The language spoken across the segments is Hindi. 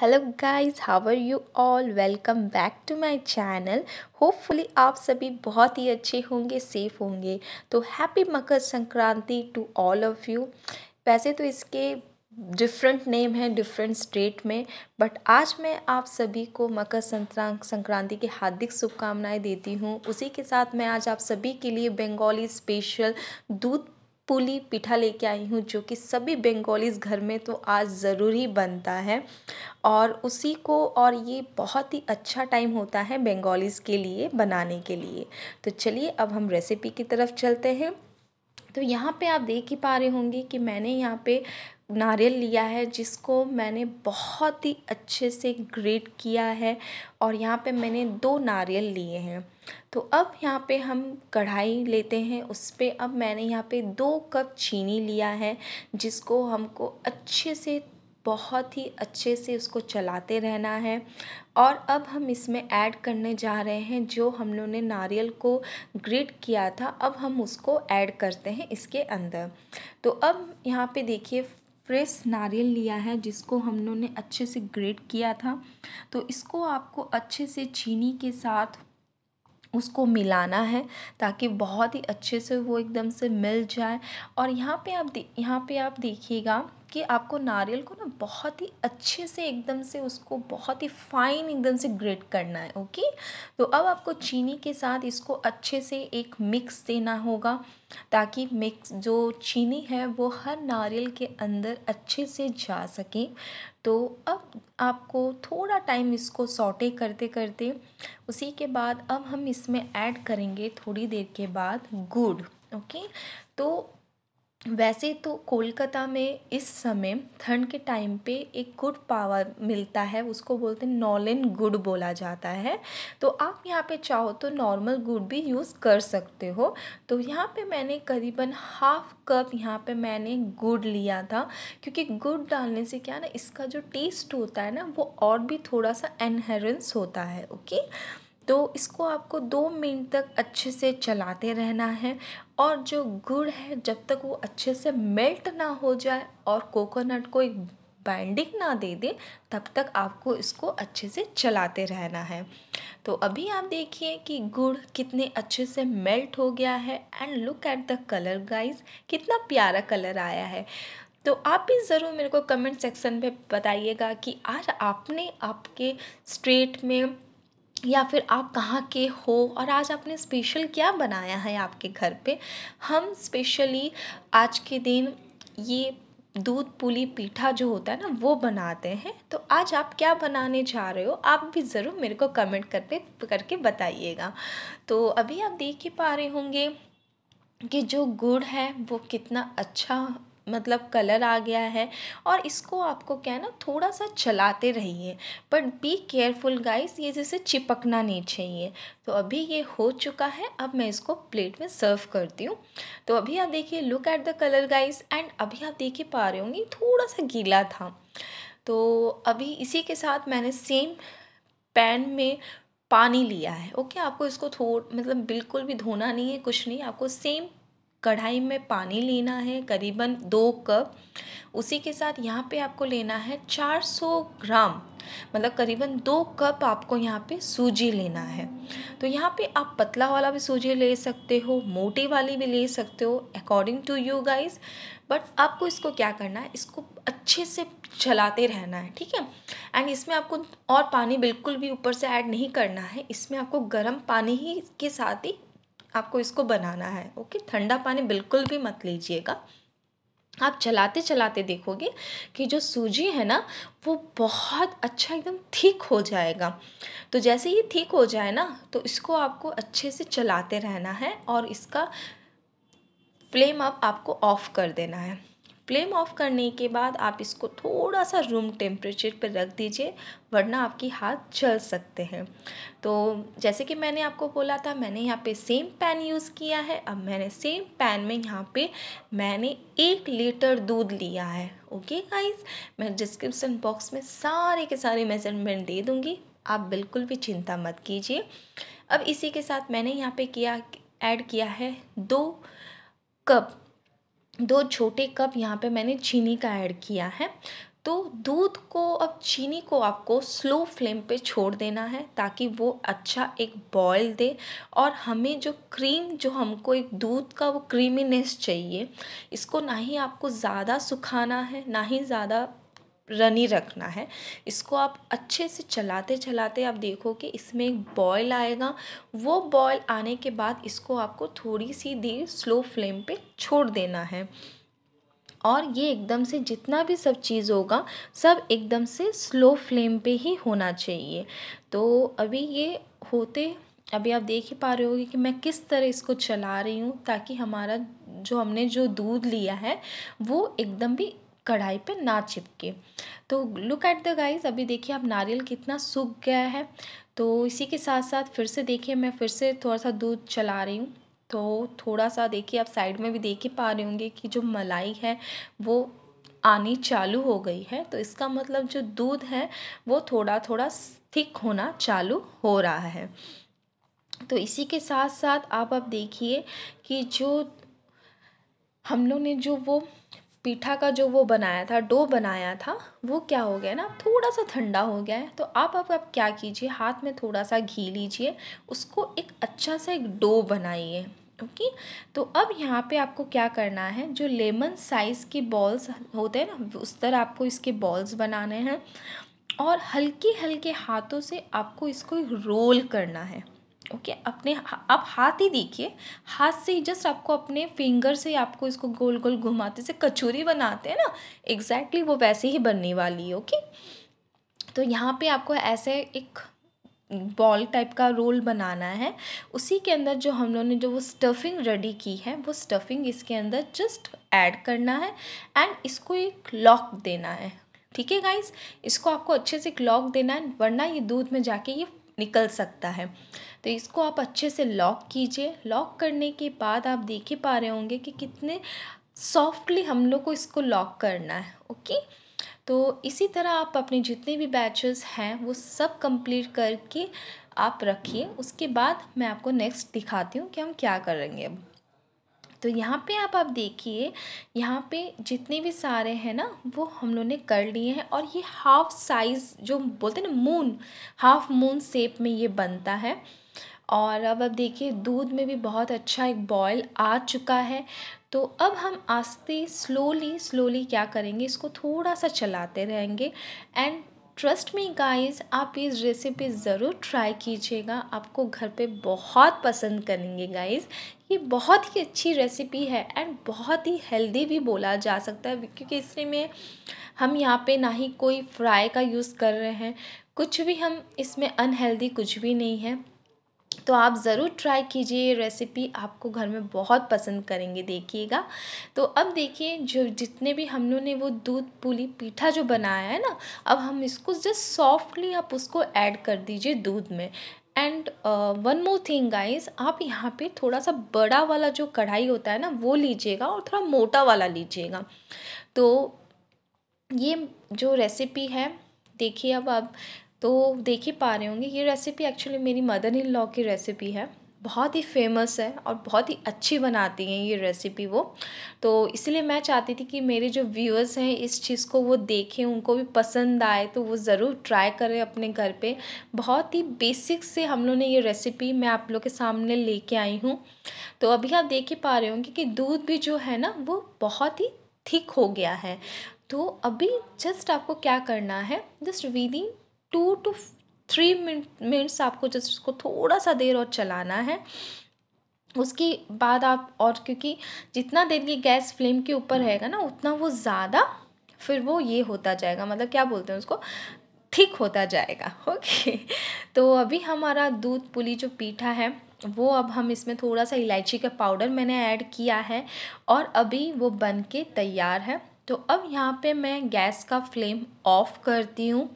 hello guys how are you all welcome back to my channel hopefully आप सभी बहुत ही अच्छे होंगे सेफ होंगे तो happy Makar Sankranti to all of you वैसे तो इसके डिफरेंट नेम हैं डिफरेंट स्टेट में बट आज मैं आप सभी को मकर संक्रांत संक्रांति की हार्दिक शुभकामनाएं देती हूँ उसी के साथ मैं आज आप सभी के लिए बंगाली स्पेशल दूध पुली पिठा लेके आई हूँ जो कि सभी बंगालीज़ घर में तो आज ज़रूर ही बनता है और उसी को और ये बहुत ही अच्छा टाइम होता है बंगालीज़ के लिए बनाने के लिए तो चलिए अब हम रेसिपी की तरफ चलते हैं तो यहाँ पे आप देख ही पा रहे होंगे कि मैंने यहाँ पे नारियल लिया है जिसको मैंने बहुत ही अच्छे से ग्रेट किया है और यहाँ पे मैंने दो नारियल लिए हैं तो अब यहाँ पे हम कढ़ाई लेते हैं उस पर अब मैंने यहाँ पे दो कप चीनी लिया है जिसको हमको अच्छे से बहुत ही अच्छे से उसको चलाते रहना है और अब हम इसमें ऐड करने जा रहे हैं जो हम लोगों ने नारियल को ग्रेट किया था अब हम उसको ऐड करते हैं इसके अंदर तो अब यहाँ पे देखिए फ्रेश नारियल लिया है जिसको हम लोगों ने अच्छे से ग्रेट किया था तो इसको आपको अच्छे से चीनी के साथ उसको मिलाना है ताकि बहुत ही अच्छे से वो एकदम से मिल जाए और यहाँ पे आप यहाँ पे आप देखिएगा कि आपको नारियल को ना बहुत ही अच्छे से एकदम से उसको बहुत ही फाइन एकदम से ग्रेट करना है ओके तो अब आपको चीनी के साथ इसको अच्छे से एक मिक्स देना होगा ताकि मिक्स जो चीनी है वो हर नारियल के अंदर अच्छे से जा सके तो अब आपको थोड़ा टाइम इसको सॉटे करते करते उसी के बाद अब हम इसमें ऐड करेंगे थोड़ी देर के बाद गुड़ ओके तो वैसे तो कोलकाता में इस समय ठंड के टाइम पे एक गुड पावर मिलता है उसको बोलते हैं नॉलिन गुड बोला जाता है तो आप यहाँ पे चाहो तो नॉर्मल गुड भी यूज़ कर सकते हो तो यहाँ पे मैंने करीबन हाफ कप यहाँ पे मैंने गुड़ लिया था क्योंकि गुड़ डालने से क्या ना इसका जो टेस्ट होता है ना वो और भी थोड़ा सा एनहेरेंस होता है ओके तो इसको आपको दो मिनट तक अच्छे से चलाते रहना है और जो गुड़ है जब तक वो अच्छे से मेल्ट ना हो जाए और कोकोनट को एक बाइंडिंग ना दे दे तब तक आपको इसको अच्छे से चलाते रहना है तो अभी आप देखिए कि गुड़ कितने अच्छे से मेल्ट हो गया है and look at the colour guys कितना प्यारा कलर आया है तो आप भी ज़रूर मेरे को कमेंट सेक्शन में बताइएगा कि आज आपने आपके स्ट्रीट में या फिर आप कहाँ के हो और आज आपने स्पेशल क्या बनाया है आपके घर पे हम स्पेशली आज के दिन ये दूध पुली पीठा जो होता है ना वो बनाते हैं तो आज आप क्या बनाने जा रहे हो आप भी ज़रूर मेरे को कमेंट करके करके बताइएगा तो अभी आप देख ही पा रहे होंगे कि जो गुड़ है वो कितना अच्छा मतलब कलर आ गया है और इसको आपको क्या है ना थोड़ा सा चलाते रहिए बट बी केयरफुल गाइस ये जैसे चिपकना नहीं चाहिए तो अभी ये हो चुका है अब मैं इसको प्लेट में सर्व करती हूँ तो अभी आप देखिए look at the colour guys and अभी आप देखे पा रहे होंगे थोड़ा सा गीला था तो अभी इसी के साथ मैंने सेम पैन में पानी लिया है ओके आपको इसको थोड़ा मतलब बिल्कुल भी धोना नहीं है कुछ नहीं आपको सेम कढ़ाई में पानी लेना है करीबन दो कप उसी के साथ यहाँ पे आपको लेना है 400 ग्राम मतलब करीबन दो कप आपको यहाँ पे सूजी लेना है तो यहाँ पे आप पतला वाला भी सूजी ले सकते हो मोटी वाली भी ले सकते हो according to you guys but आपको इसको क्या करना है इसको अच्छे से चलाते रहना है ठीक है एंड इसमें आपको और पानी बिल्कुल भी ऊपर से ऐड नहीं करना है इसमें आपको गर्म पानी ही के साथ ही आपको इसको बनाना है ओके ठंडा पानी बिल्कुल भी मत लीजिएगा आप चलाते चलाते देखोगे कि जो सूजी है ना वो बहुत अच्छा एकदम ठीक हो जाएगा तो जैसे ये ठीक हो जाए ना तो इसको आपको अच्छे से चलाते रहना है और इसका फ्लेम अब आप आपको ऑफ़ कर देना है फ्लेम ऑफ करने के बाद आप इसको थोड़ा सा रूम टेम्परेचर पर रख दीजिए वरना आपकी हाथ जल सकते हैं तो जैसे कि मैंने आपको बोला था मैंने यहाँ पे सेम पैन यूज़ किया है अब मैंने सेम पैन में यहाँ पे मैंने एक लीटर दूध लिया है ओके गाइस मैं डिस्क्रिप्सन बॉक्स में सारे के सारे मेज़रमेंट दे दूँगी आप बिल्कुल भी चिंता मत कीजिए अब इसी के साथ मैंने यहाँ पर किया ऐड किया है दो कप दो छोटे कप यहाँ पे मैंने चीनी का ऐड किया है तो दूध को अब चीनी को आपको स्लो फ्लेम पे छोड़ देना है ताकि वो अच्छा एक बॉयल दे और हमें जो क्रीम जो हमको एक दूध का वो क्रीमीनेस चाहिए इसको ना ही आपको ज़्यादा सुखाना है ना ही ज़्यादा रनी रखना है इसको आप अच्छे से चलाते चलाते आप देखो कि इसमें एक बॉयल आएगा वो बॉयल आने के बाद इसको आपको थोड़ी सी देर स्लो फ्लेम पे छोड़ देना है और ये एकदम से जितना भी सब चीज़ होगा सब एकदम से स्लो फ्लेम पे ही होना चाहिए तो अभी ये होते अभी आप देख ही पा रहे होगे कि मैं किस तरह इसको चला रही हूँ ताकि हमारा जो हमने जो दूध लिया है वो एकदम भी कढ़ाई पे ना चिपके तो लुक एट द गाइस अभी देखिए अब नारियल कितना सूख गया है तो इसी के साथ साथ फिर से देखिए मैं फिर से थोड़ा सा दूध चला रही हूँ तो थोड़ा सा देखिए आप साइड में भी देख ही पा रहे होंगे कि जो मलाई है वो आनी चालू हो गई है तो इसका मतलब जो दूध है वो थोड़ा थोड़ा थिक होना चालू हो रहा है तो इसी के साथ साथ आप अब देखिए कि जो हम लोग ने जो वो पीठा का जो वो बनाया था डो बनाया था वो क्या हो गया ना थोड़ा सा ठंडा हो गया है तो आप अब आप क्या कीजिए हाथ में थोड़ा सा घी लीजिए उसको एक अच्छा सा एक डो बनाइए ओके तो अब यहाँ पे आपको क्या करना है जो लेमन साइज़ के बॉल्स होते हैं ना उस तरह आपको इसके बॉल्स बनाने हैं और हल्के हल्के हाथों से आपको इसको रोल करना है ओके okay, अपने आप हाथ ही देखिए हाथ से ही जस्ट आपको अपने फिंगर से आपको इसको गोल गोल घुमाते से कचूरी बनाते हैं ना एग्जैक्टली exactly वो वैसे ही बनने वाली है ओके तो यहाँ पे आपको ऐसे एक बॉल टाइप का रोल बनाना है उसी के अंदर जो हम लोगों ने जो वो स्टफिंग रेडी की है वो स्टफिंग इसके अंदर जस्ट ऐड करना है एंड इसको एक लॉक देना है ठीक है गाइज इसको आपको अच्छे से लॉक देना है वरना ये दूध में जाके ये निकल सकता है तो इसको आप अच्छे से लॉक कीजिए लॉक करने के बाद आप देख ही पा रहे होंगे कि कितने सॉफ्टली हम लोग को इसको लॉक करना है ओके तो इसी तरह आप अपने जितने भी बैचेस हैं वो सब कंप्लीट करके आप रखिए उसके बाद मैं आपको नेक्स्ट दिखाती हूँ कि हम क्या करेंगे अब तो यहाँ पे आप आप देखिए यहाँ पे जितने भी सारे हैं ना वो हम लोग ने कर लिए हैं और ये हाफ साइज़ जो बोलते हैं ना मून हाफ मून सेप में ये बनता है और अब अब देखिए दूध में भी बहुत अच्छा एक बॉयल आ चुका है तो अब हम आस्ते स्लोली स्लोली क्या करेंगे इसको थोड़ा सा चलाते रहेंगे एंड ट्रस्ट मी गाइस आप ये रेसिपी ज़रूर ट्राई कीजिएगा आपको घर पे बहुत पसंद करेंगे गाइस ये बहुत ही अच्छी रेसिपी है एंड बहुत ही हेल्दी भी बोला जा सकता है क्योंकि इसमें में हम यहाँ पे ना ही कोई फ्राई का यूज़ कर रहे हैं कुछ भी हम इसमें अनहेल्दी कुछ भी नहीं है तो आप ज़रूर ट्राई कीजिए ये रेसिपी आपको घर में बहुत पसंद करेंगे देखिएगा तो अब देखिए जो जितने भी हम लोगों ने वो दूध पूली पीठा जो बनाया है ना अब हम इसको जस्ट सॉफ्टली आप उसको ऐड कर दीजिए दूध में and one more thing guys आप यहाँ पे थोड़ा सा बड़ा वाला जो कढ़ाई होता है ना वो लीजिएगा और थोड़ा मोटा वाला लीजिएगा तो ये जो रेसिपी है देखिए अब आप तो देख ही पा रहे होंगे ये रेसिपी एक्चुअली मेरी मदर इन लॉ की रेसिपी है बहुत ही फेमस है और बहुत ही अच्छी बनाती हैं ये रेसिपी वो तो इसलिए मैं चाहती थी कि मेरे जो व्यूअर्स हैं इस चीज़ को वो देखें उनको भी पसंद आए तो वो ज़रूर ट्राई करें अपने घर पे बहुत ही बेसिक से हम लोग ने ये रेसिपी मैं आप लोग के सामने लेके आई हूँ तो अभी आप देख ही पा रहे होंगे कि दूध भी जो है ना वो बहुत ही थिक हो गया है तो अभी जस्ट आपको क्या करना है just within two to three minutes आपको जस्ट उसको थोड़ा सा देर और चलाना है उसके बाद आप और क्योंकि जितना देर ये गैस फ्लेम के ऊपर रहेगा ना उतना वो ज़्यादा फिर वो ये होता जाएगा मतलब क्या बोलते हैं उसको थिक होता जाएगा ओके तो अभी हमारा दूध पुली जो पीठा है वो अब हम इसमें थोड़ा सा इलायची का पाउडर मैंने ऐड किया है और अभी वो बन के तैयार है तो अब यहाँ पे मैं गैस का फ्लेम ऑफ़ करती हूँ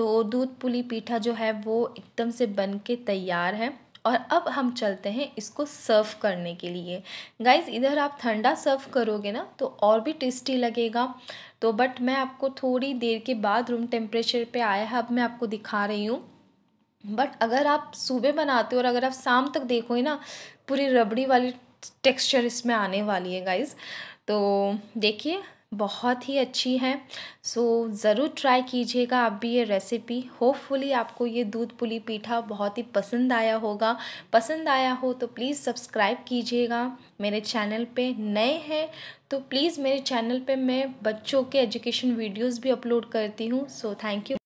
तो दूध पुली पीठा जो है वो एकदम से बन के तैयार है और अब हम चलते हैं इसको सर्व करने के लिए गाइज इधर आप ठंडा सर्व करोगे ना तो और भी टेस्टी लगेगा तो बट मैं आपको थोड़ी देर के बाद रूम टेम्परेचर पे आया है अब मैं आपको दिखा रही हूँ बट अगर आप सुबह बनाते हो और अगर आप शाम तक देखोगे ना पूरी रबड़ी वाली टेक्सचर इसमें आने वाली है गाइज़ तो देखिए बहुत ही अच्छी हैं सो ज़रूर ट्राई कीजिएगा आप भी ये रेसिपी होपफुली आपको ये दूध पुली पीठा बहुत ही पसंद आया होगा पसंद आया हो तो प्लीज़ सब्सक्राइब कीजिएगा मेरे चैनल पे नए हैं तो प्लीज़ मेरे चैनल पे मैं बच्चों के एजुकेशन वीडियोस भी अपलोड करती हूँ सो थैंक यू